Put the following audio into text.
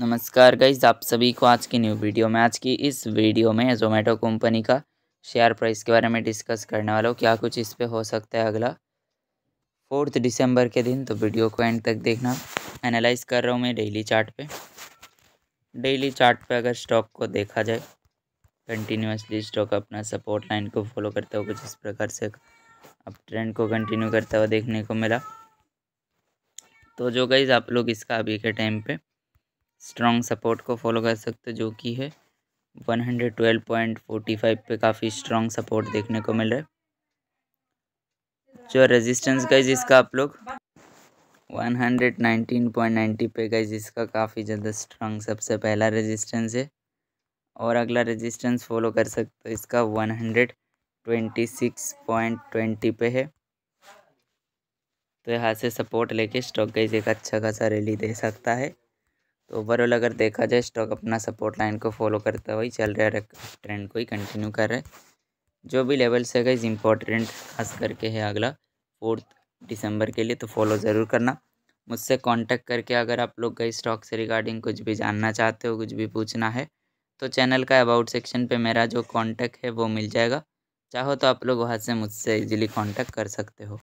नमस्कार गाइज आप सभी को आज की न्यू वीडियो में आज की इस वीडियो में जोमेटो कंपनी का शेयर प्राइस के बारे में डिस्कस करने वाला हूँ क्या कुछ इस पर हो सकता है अगला फोर्थ दिसंबर के दिन तो वीडियो को एंड तक देखना एनालाइज कर रहा हूँ मैं डेली चार्ट पे डेली चार्ट पे अगर स्टॉक को देखा जाए कंटिन्यूसली स्टॉक अपना सपोर्ट लाइन को फॉलो करता हुआ कुछ इस प्रकार से अब ट्रेंड को कंटिन्यू करता हुआ देखने को मिला तो जो गाइज आप लोग इसका अभी के टाइम पर स्ट्रॉन्ग सपोर्ट को फॉलो कर सकते हो जो कि है 112.45 पे काफ़ी स्ट्रॉन्ग सपोर्ट देखने को मिल रहा है जो रेजिस्टेंस गई जिसका आप लोग 119.90 पे गई जिसका काफ़ी ज़्यादा स्ट्रॉन्ग सबसे पहला रेजिस्टेंस है और अगला रेजिस्टेंस फॉलो कर सकते हो इसका 126.20 पे है तो यहाँ से सपोर्ट लेके स्टॉक गई एक अच्छा खासा रैली दे सकता है तो ओवरऑल अगर देखा जाए स्टॉक अपना सपोर्ट लाइन को फॉलो करता हुआ ही चल रहा है ट्रेंड को ही कंटिन्यू कर रहा है जो भी लेवल्स है गाइज इंपॉर्टेंट खास करके है अगला फोर्थ दिसंबर के लिए तो फॉलो ज़रूर करना मुझसे कांटेक्ट करके अगर आप लोग गई स्टॉक से रिगार्डिंग कुछ भी जानना चाहते हो कुछ भी पूछना है तो चैनल का अबाउट सेक्शन पे मेरा जो कांटेक्ट है वो मिल जाएगा चाहो तो आप लोग वहाँ से मुझसे इजीली कांटेक्ट कर सकते हो